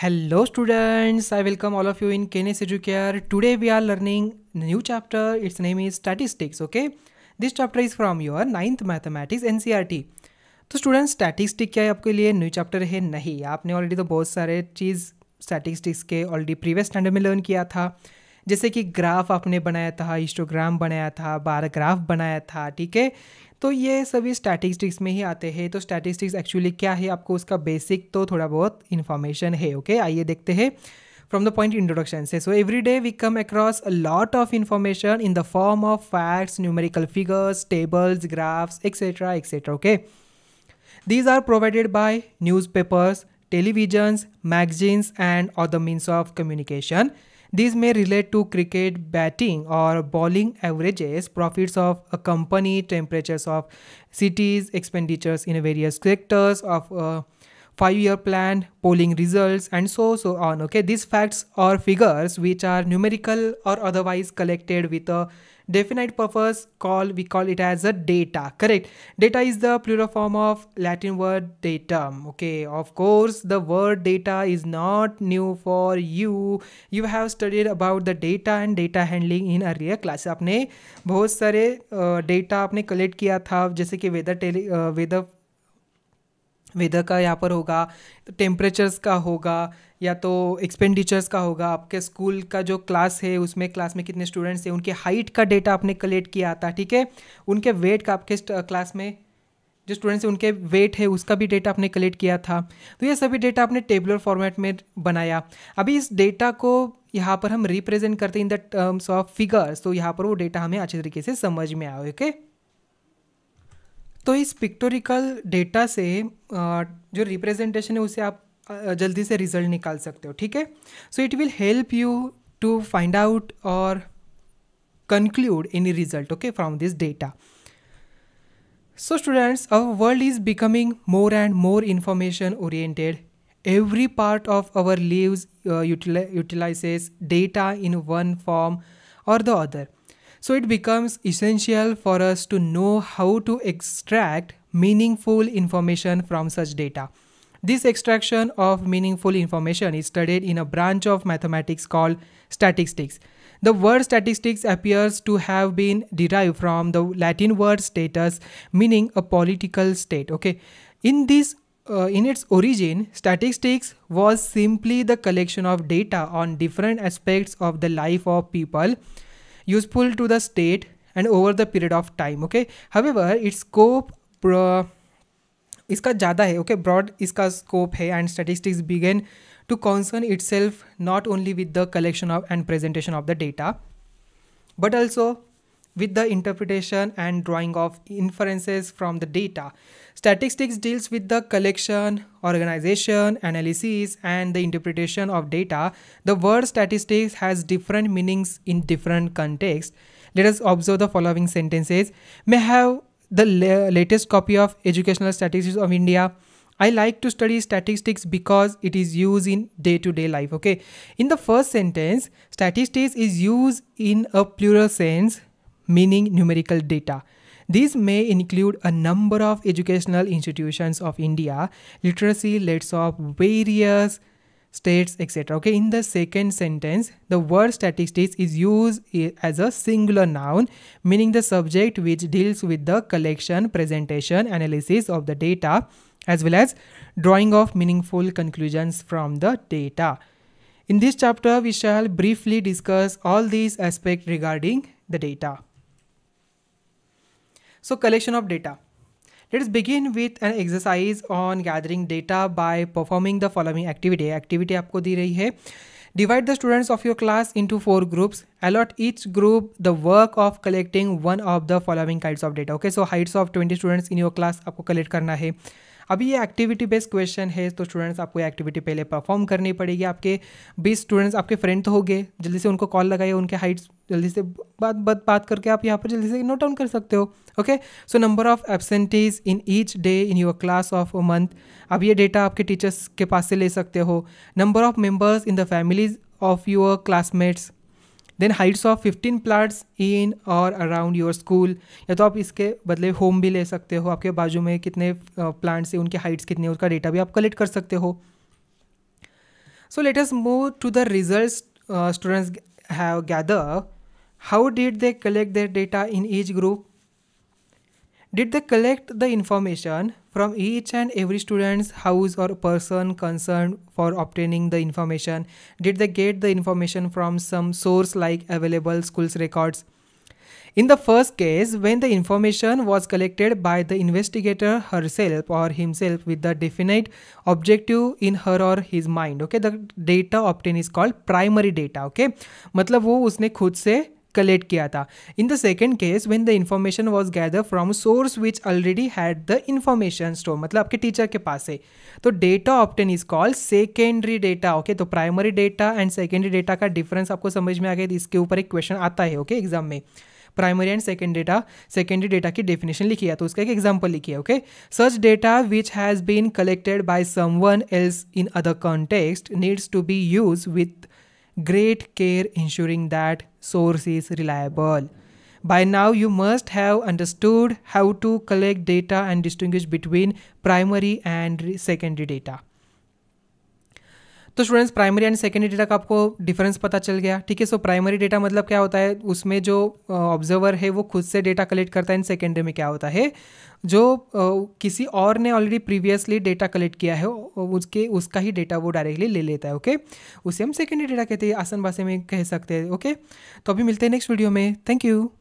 Hello students I welcome all of you in Ken S Educare today we are learning new chapter it's name is statistics okay this chapter is from your ninth mathematics and तो students statistic क्या है आपके लिए new chapter है नहीं आपने already तो बहुत सारे चीज़ स्टैटिस्टिक्स के ऑलरेडी प्रीवियस स्टैंडर्ड में लर्न किया था जैसे कि ग्राफ आपने बनाया था इंस्टोग्राम बनाया था बार ग्राफ बनाया था ठीक है तो ये सभी स्टैटिस्टिक्स में ही आते हैं तो स्टैटिस्टिक्स एक्चुअली क्या है आपको उसका बेसिक तो थोड़ा बहुत इन्फॉर्मेशन है ओके आइए देखते हैं फ्रॉम द पॉइंट इंट्रोडक्शन से so every day we come across a lot of information in the form of facts numerical figures tables graphs etcetera etcetera okay these are provided by newspapers televisions magazines and or the means of communication These may relate to cricket batting or bowling averages, profits of a company, temperatures of cities, expenditures in various sectors of a five-year plan, polling results, and so so on. Okay, these facts or figures which are numerical or otherwise collected with a definite purpose call we call it as a data correct data is the plural form of latin word datum okay of course the word data is not new for you you have studied about the data and data handling in earlier class आपने बहुत सारे data आपने collect किया था जैसे कि weather tele weather weather का यहाँ पर होगा टेम्परेचर्स का होगा या तो एक्सपेंडिचर्स का होगा आपके स्कूल का जो क्लास है उसमें क्लास में कितने स्टूडेंट्स हैं उनके हाइट का डेटा आपने कलेक्ट किया था ठीक है उनके वेट का आपके क्लास में जो स्टूडेंट्स हैं उनके वेट है उसका भी डेटा आपने कलेक्ट किया था तो ये सभी डेटा आपने टेबलर फॉर्मेट में बनाया अभी इस डेटा को यहाँ पर हम रिप्रेजेंट करते हैं in the terms of figures तो यहाँ पर वो डेटा हमें अच्छे तरीके से समझ में आए ओके okay? तो इस पिक्टोरिकल डेटा से जो रिप्रेजेंटेशन है उसे आप जल्दी से रिजल्ट निकाल सकते हो ठीक है so it will help you to find out और conclude any result okay from this data so students our world is becoming more and more information oriented every part of our lives utilises data in one form or the other So it becomes essential for us to know how to extract meaningful information from such data. This extraction of meaningful information is studied in a branch of mathematics called statistics. The word statistics appears to have been derived from the Latin word status, meaning a political state. Okay, in this uh, in its origin, statistics was simply the collection of data on different aspects of the life of people useful to the state and over the period of time okay however its scope uh, इसका ज़्यादा है okay okay? Broad इसका scope है and statistics began to concern itself not only with the collection of and presentation of the data but also with the interpretation and drawing of inferences from the data. Statistics deals with the collection, organization, analysis, and the interpretation of data. The word statistics has different meanings in different contexts. Let us observe the following sentences. May have the la latest copy of Educational Statistics of India. I like to study statistics because it is used in day to day life. Okay. In the first sentence, statistics is used in a plural sense meaning numerical data. These may include a number of educational institutions of India, literacy rates of various states, etc. Okay, in the second sentence, the word statistics is used as a singular noun, meaning the subject which deals with the collection, presentation, analysis of the data, as well as drawing of meaningful conclusions from the data. In this chapter, we shall briefly discuss all these aspects regarding the data. So collection of data. Let's begin with an exercise on gathering data by performing the following activity. Activity आपको दी रही है Divide the students of your class into four groups. Allot each group the work of collecting one of the following kinds of data. Okay, so heights of 20 students in your class आपको collect करना है अभी ये activity based question है तो students आपको activity पहले perform करनी पड़ेगी आपके बीस स्टूडेंट्स आपके फ्रेंड तो हो गए जल्दी से उनको कॉल लगाइए उनके हाइट्स जल्दी से बात बात बात करके आप यहाँ पर जल्दी से नोट डाउन कर सकते हो okay so number of absentees in each day in your class of a month अब ये डेटा आपके टीचर्स के पास से ले सकते हो number of members in the families of your classmates then heights of fifteen plots in or around your school या तो आप इसके बदले होम भी ले सकते हो आपके बाजू में कितने प्लांट्स हैं उनकी हाइट्स कितनी है उसका डेटा भी आप कलेक्ट कर सकते हो so as move to the result students have gather how did they collect their data in each group Did they collect the information from each and every student's house or person concerned for obtaining the information? Did they get the information from some source like available school's records? In the first case, when the information was collected by the investigator herself or himself with the definite objective in her or his mind, okay, the data obtained is called primary data, okay. मतलब वो उसने खुद से collect किया था in the second case when the information was gather from source which already had the information store मतलब आपके teacher के पास है तो data obtain is called secondary data okay तो primary data and secondary data का डिफरेंस आपको समझ में आ गया तो इसके ऊपर एक क्वेश्चन आता है ओके okay, एग्जाम में primary and second data secondary data की डेफिनेशन लिखी है तो उसका एक एग्जाम्पल लिखी है okay such data which has been collected by someone else in other context needs to be use with great care ensuring that source is reliable. By now, you must have understood how to collect data and distinguish between primary and secondary data. तो students primary and secondary data का आपको difference पता चल गया ठीक है so primary data मतलब क्या होता है उसमें जो ऑब्जर्वर है वो खुद से डेटा कलेक्ट करता है एंड सेकेंडरी में क्या होता है जो uh, किसी और ने ऑलरेडी प्रीवियसली डेटा कलेक्ट किया है उसके उसका ही डेटा वो डायरेक्टली ले लेता है ओके okay? उसे हम सेकेंडरी डेटा कहते हैं आसन भाषा में कह सकते हैं ओके okay? तो अभी मिलते हैं नेक्स्ट वीडियो में थैंक यू